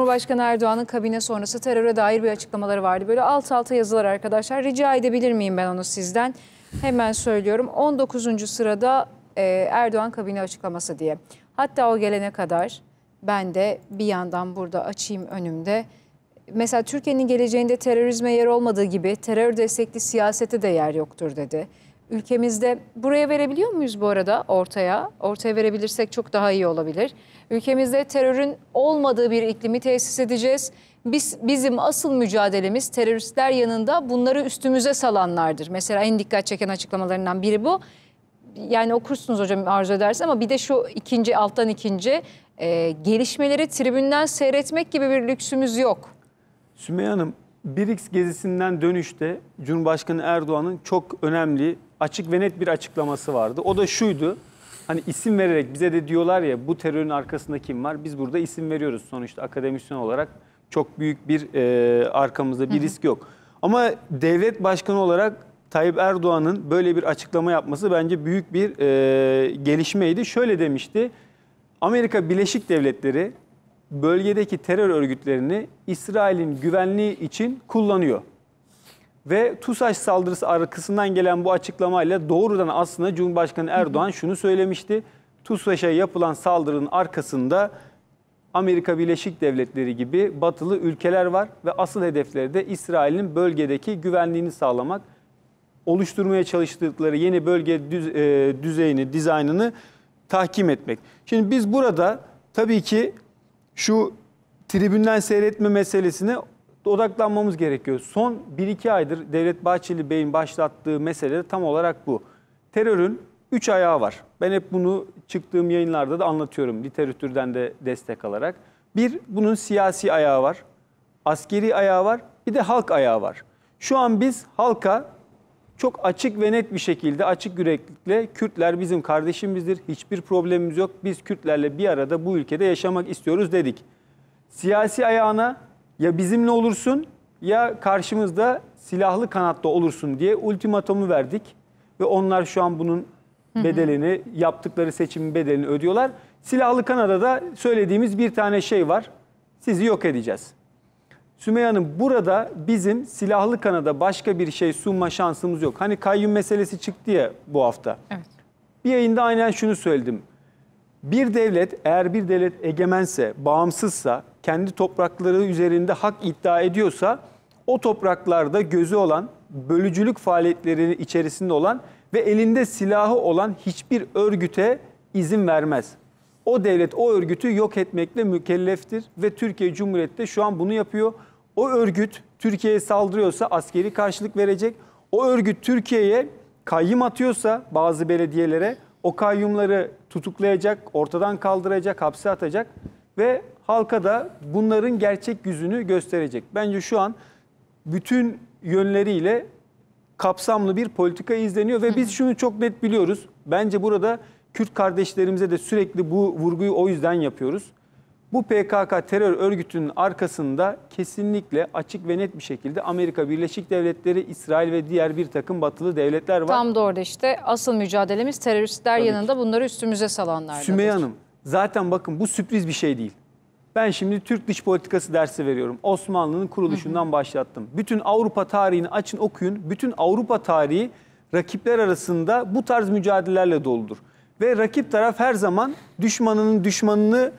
Cumhurbaşkanı Erdoğan'ın kabine sonrası teröre dair bir açıklamaları vardı. Böyle alt alta yazılar arkadaşlar. Rica edebilir miyim ben onu sizden? Hemen söylüyorum. 19. sırada e, Erdoğan kabine açıklaması diye. Hatta o gelene kadar ben de bir yandan burada açayım önümde. Mesela Türkiye'nin geleceğinde terörizme yer olmadığı gibi terör destekli siyasete de yer yoktur dedi ülkemizde buraya verebiliyor muyuz bu arada ortaya? Ortaya verebilirsek çok daha iyi olabilir. Ülkemizde terörün olmadığı bir iklimi tesis edeceğiz. Biz, bizim asıl mücadelemiz teröristler yanında bunları üstümüze salanlardır. Mesela en dikkat çeken açıklamalarından biri bu. Yani okursunuz hocam arzu ederse ama bir de şu ikinci alttan ikinci e, gelişmeleri tribünden seyretmek gibi bir lüksümüz yok. Sümeyye Hanım BRICS gezisinden dönüşte Cumhurbaşkanı Erdoğan'ın çok önemli açık ve net bir açıklaması vardı. O da şuydu. Hani isim vererek bize de diyorlar ya bu terörün arkasında kim var? Biz burada isim veriyoruz sonuçta akademisyen olarak. Çok büyük bir e, arkamızda bir risk yok. Ama devlet başkanı olarak Tayyip Erdoğan'ın böyle bir açıklama yapması bence büyük bir e, gelişmeydi. Şöyle demişti. Amerika Birleşik Devletleri bölgedeki terör örgütlerini İsrail'in güvenliği için kullanıyor. Ve TUSAŞ saldırısı arkasından gelen bu açıklamayla doğrudan aslında Cumhurbaşkanı Erdoğan şunu söylemişti. TUSAŞ'a yapılan saldırının arkasında Amerika Birleşik Devletleri gibi batılı ülkeler var ve asıl hedefleri de İsrail'in bölgedeki güvenliğini sağlamak. Oluşturmaya çalıştıkları yeni bölge düz, e, düzeyini, dizaynını tahkim etmek. Şimdi biz burada tabii ki şu tribünden seyretme meselesini odaklanmamız gerekiyor. Son 1-2 aydır Devlet Bahçeli Bey'in başlattığı mesele tam olarak bu. Terörün 3 ayağı var. Ben hep bunu çıktığım yayınlarda da anlatıyorum literatürden de destek alarak. Bir, bunun siyasi ayağı var, askeri ayağı var, bir de halk ayağı var. Şu an biz halka çok açık ve net bir şekilde, açık yüreklikle Kürtler bizim kardeşimizdir, hiçbir problemimiz yok, biz Kürtlerle bir arada bu ülkede yaşamak istiyoruz dedik. Siyasi ayağına ya bizimle olursun ya karşımızda silahlı kanatta olursun diye ultimatomu verdik. Ve onlar şu an bunun bedelini, yaptıkları seçimin bedelini ödüyorlar. Silahlı Kanada'da söylediğimiz bir tane şey var. Sizi yok edeceğiz. Sümeyye Hanım burada bizim silahlı kanada başka bir şey sunma şansımız yok. Hani kayyum meselesi çıktı ya bu hafta. Evet. Bir yayında aynen şunu söyledim. Bir devlet eğer bir devlet egemense, bağımsızsa, kendi toprakları üzerinde hak iddia ediyorsa o topraklarda gözü olan, bölücülük faaliyetleri içerisinde olan ve elinde silahı olan hiçbir örgüte izin vermez. O devlet o örgütü yok etmekle mükelleftir ve Türkiye Cumhuriyeti de şu an bunu yapıyor. O örgüt Türkiye'ye saldırıyorsa askeri karşılık verecek. O örgüt Türkiye'ye kayyım atıyorsa bazı belediyelere o kayyumları tutuklayacak, ortadan kaldıracak, hapse atacak ve halka da bunların gerçek yüzünü gösterecek. Bence şu an bütün yönleriyle kapsamlı bir politika izleniyor ve biz şunu çok net biliyoruz. Bence burada Kürt kardeşlerimize de sürekli bu vurguyu o yüzden yapıyoruz. Bu PKK terör örgütünün arkasında kesinlikle açık ve net bir şekilde Amerika Birleşik Devletleri, İsrail ve diğer bir takım batılı devletler var. Tam doğru işte asıl mücadelemiz teröristler Tabii yanında ki. bunları üstümüze salanlar. Sümeyye Hanım zaten bakın bu sürpriz bir şey değil. Ben şimdi Türk dış politikası dersi veriyorum. Osmanlı'nın kuruluşundan başlattım. Bütün Avrupa tarihini açın okuyun. Bütün Avrupa tarihi rakipler arasında bu tarz mücadelelerle doludur. Ve rakip taraf her zaman düşmanının düşmanını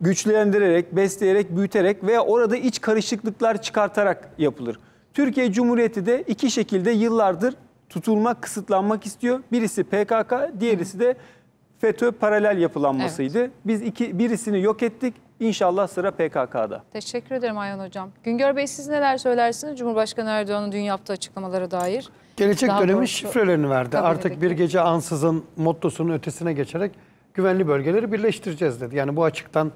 güçlendirerek, besleyerek, büyüterek veya orada iç karışıklıklar çıkartarak yapılır. Türkiye Cumhuriyeti de iki şekilde yıllardır tutulmak, kısıtlanmak istiyor. Birisi PKK, diğerisi de FETÖ paralel yapılanmasıydı. Evet. Biz iki, birisini yok ettik. İnşallah sıra PKK'da. Teşekkür ederim Ayhan Hocam. Güngör Bey siz neler söylersiniz Cumhurbaşkanı Erdoğan'ın dün yaptığı açıklamalara dair? Gelecek dönemin şifrelerini verdi. Artık bir gece ansızın mottosunun ötesine geçerek güvenli bölgeleri birleştireceğiz dedi. Yani bu açıktan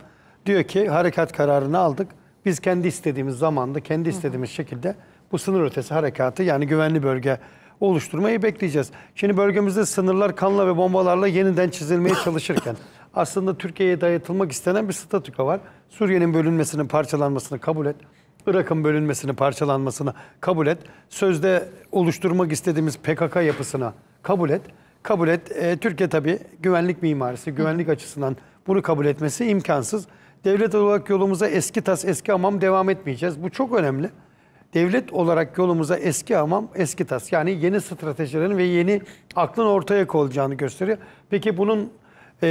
diyor ki harekat kararını aldık. Biz kendi istediğimiz zamanda, kendi istediğimiz şekilde bu sınır ötesi harekatı yani güvenli bölge oluşturmayı bekleyeceğiz. Şimdi bölgemizde sınırlar kanla ve bombalarla yeniden çizilmeye çalışırken aslında Türkiye'ye dayatılmak istenen bir statüko var. Suriye'nin bölünmesinin parçalanmasını kabul et. Irak'ın bölünmesini, parçalanmasını kabul et. Sözde oluşturmak istediğimiz PKK yapısına kabul et kabul et. E, Türkiye tabii güvenlik mimarisi, güvenlik Hı. açısından bunu kabul etmesi imkansız. Devlet olarak yolumuza eski tas, eski hamam devam etmeyeceğiz. Bu çok önemli. Devlet olarak yolumuza eski hamam, eski tas. Yani yeni stratejilerin ve yeni aklın ortaya koyacağını gösteriyor. Peki bunun e,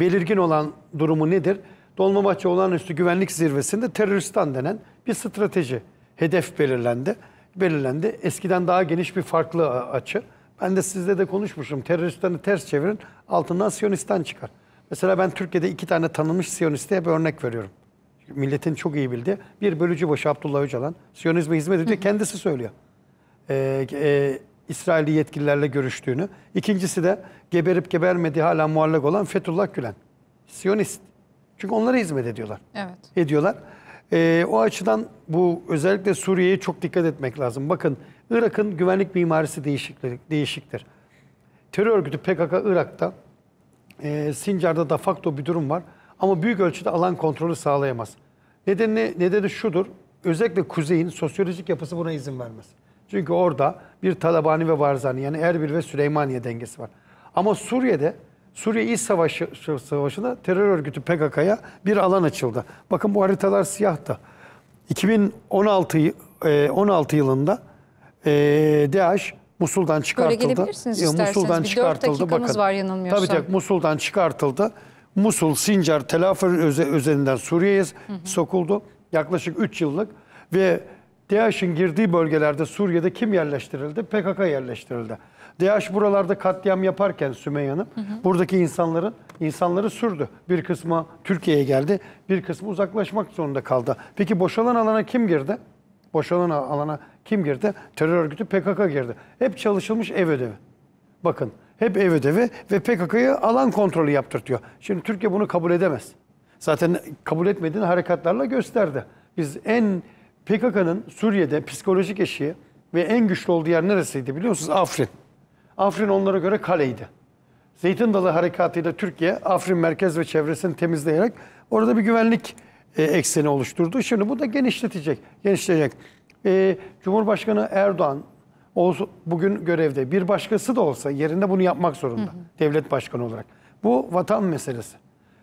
belirgin olan durumu nedir? Dolmabahçe Olağanüstü Güvenlik Zirvesi'nde teröristan denen bir strateji, hedef belirlendi. Belirlendi. Eskiden daha geniş bir farklı açı. Ben de sizle de konuşmuşum. Teröristlerini ters çevirin, altından Siyonistan çıkar. Mesela ben Türkiye'de iki tane tanınmış Siyonist'e hep örnek veriyorum. milletin çok iyi bildiği. Bir bölücü başı Abdullah Öcalan. Siyonizme hizmet ediyor. Kendisi söylüyor. Ee, e, İsrailli yetkililerle görüştüğünü. İkincisi de geberip gebermediği hala muallak olan Fethullah Gülen. Siyonist. Çünkü onlara hizmet ediyorlar. Evet. Ediyorlar. Ee, o açıdan bu özellikle Suriye'ye çok dikkat etmek lazım. Bakın Irak'ın güvenlik mimarisi değişiktir. Terör örgütü PKK Irak'ta, e, Sincar'da da facto bir durum var ama büyük ölçüde alan kontrolü sağlayamaz. Nedeni, nedeni şudur, özellikle kuzeyin sosyolojik yapısı buna izin vermez. Çünkü orada bir Talabani ve Barzani yani Erbil ve Süleymaniye dengesi var. Ama Suriye'de Suriye İç Savaşı savaşında terör örgütü PKK'ya bir alan açıldı. Bakın bu haritalar siyahtı. 2016 16 yılında e, ee, DAEŞ Musul'dan çıkartıldı. Böyle gelebilirsiniz isterseniz. Musul'dan bir çıkartıldı. 4 dakikamız Bakın, var yanılmıyorsam. Tabii tabii Musul'dan çıkartıldı. Musul, Sincar, Telafir üzerinden Suriye'ye sokuldu. Yaklaşık 3 yıllık ve DAEŞ'in girdiği bölgelerde Suriye'de kim yerleştirildi? PKK yerleştirildi. DAEŞ buralarda katliam yaparken Sümeyye Hanım hı hı. buradaki insanların insanları sürdü. Bir kısmı Türkiye'ye geldi, bir kısmı uzaklaşmak zorunda kaldı. Peki boşalan alana kim girdi? boşalan alana kim girdi? Terör örgütü PKK girdi. Hep çalışılmış ev ödevi. Bakın hep ev ödevi ve PKK'yı alan kontrolü yaptırtıyor. Şimdi Türkiye bunu kabul edemez. Zaten kabul etmediğini harekatlarla gösterdi. Biz en PKK'nın Suriye'de psikolojik eşiği ve en güçlü olduğu yer neresiydi biliyor musunuz? Afrin. Afrin onlara göre kaleydi. Zeytin Dalı Harekatı'yla Türkiye Afrin merkez ve çevresini temizleyerek orada bir güvenlik e, ekseni oluşturdu. Şimdi bu da genişletecek, genişleyecek. E, Cumhurbaşkanı Erdoğan bugün görevde bir başkası da olsa yerinde bunu yapmak zorunda. Hı hı. Devlet başkanı olarak. Bu vatan meselesi.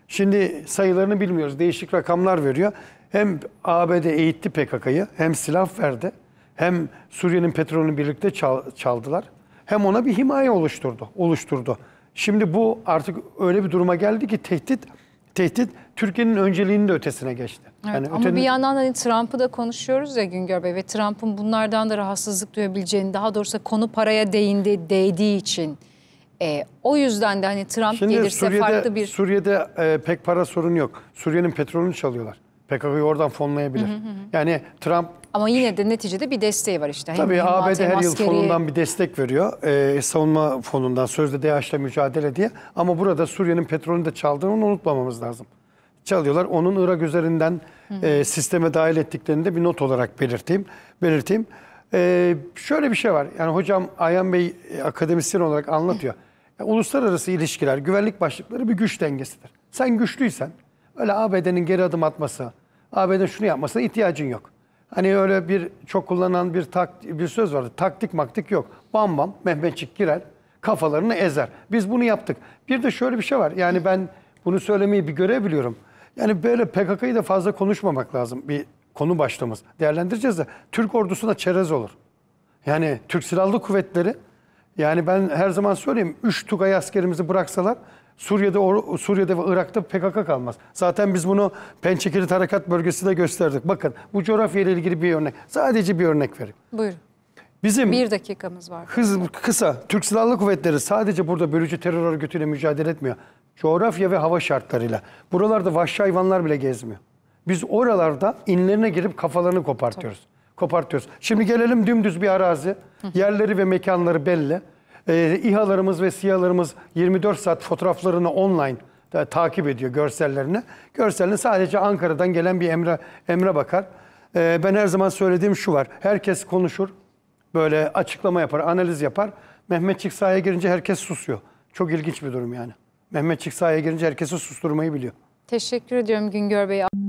Şimdi sayılarını bilmiyoruz. Değişik rakamlar veriyor. Hem ABD eğitti PKK'yı, hem silah verdi, hem Suriye'nin petrolünü birlikte çaldılar. Hem ona bir himaye oluşturdu. oluşturdu. Şimdi bu artık öyle bir duruma geldi ki tehdit tehdit Türkiye'nin önceliğinin de ötesine geçti. Evet, yani ama ötenin... bir yandan hani Trump'ı da konuşuyoruz ya Güngör Bey ve Trump'ın bunlardan da rahatsızlık duyabileceğini daha doğrusu konu paraya değindi, değdiği için. E, o yüzden de hani Trump Şimdi gelirse Suriye'de, farklı bir... Suriye'de e, pek para sorunu yok. Suriye'nin petrolünü çalıyorlar. PKK'yı oradan fonlayabilir. Hı hı hı. Yani Trump... Ama yine de neticede bir desteği var işte. Tabii hem ABD hem her yıl askeri... fonundan bir destek veriyor. Ee, savunma fonundan sözde DAEŞ'le mücadele diye. Ama burada Suriye'nin petrolünü de çaldığını unutmamamız lazım. Çalıyorlar. Onun Irak üzerinden hı hı. E, sisteme dahil ettiklerini de bir not olarak belirteyim. belirteyim. Ee, şöyle bir şey var. Yani hocam Ayhan Bey e, akademisyen olarak anlatıyor. Yani, uluslararası ilişkiler, güvenlik başlıkları bir güç dengesidir. Sen güçlüysen öyle ABD'nin geri adım atması, ABD şunu yapmasına ihtiyacın yok. Hani öyle bir çok kullanılan bir tak, bir söz vardı. Taktik maktik yok. Bam bam Mehmetçik girer kafalarını ezer. Biz bunu yaptık. Bir de şöyle bir şey var. Yani ben bunu söylemeyi bir görebiliyorum. Yani böyle PKK'yı da fazla konuşmamak lazım. Bir konu başlığımız. Değerlendireceğiz de Türk ordusuna çerez olur. Yani Türk Silahlı Kuvvetleri yani ben her zaman söyleyeyim 3 Tugay askerimizi bıraksalar Suriye'de Suriye'de ve Irak'ta PKK kalmaz. Zaten biz bunu Pençekilit Harekat Bölgesi'de gösterdik. Bakın bu coğrafya ile ilgili bir örnek. Sadece bir örnek vereyim. Buyurun. Bizim bir dakikamız var. Hız, kısa. Türk Silahlı Kuvvetleri sadece burada bölücü terör örgütüyle mücadele etmiyor. Coğrafya ve hava şartlarıyla. Buralarda vahşi hayvanlar bile gezmiyor. Biz oralarda inlerine girip kafalarını kopartıyoruz. Tabii kopartıyoruz. Şimdi gelelim dümdüz bir arazi. Yerleri ve mekanları belli. E, İHA'larımız ve SİHA'larımız 24 saat fotoğraflarını online da, takip ediyor görsellerini. Görselini sadece Ankara'dan gelen bir emre, emre bakar. E, ben her zaman söylediğim şu var. Herkes konuşur, böyle açıklama yapar, analiz yapar. Mehmetçik sahaya girince herkes susuyor. Çok ilginç bir durum yani. Mehmetçik sahaya girince herkesi susturmayı biliyor. Teşekkür ediyorum Güngör Bey.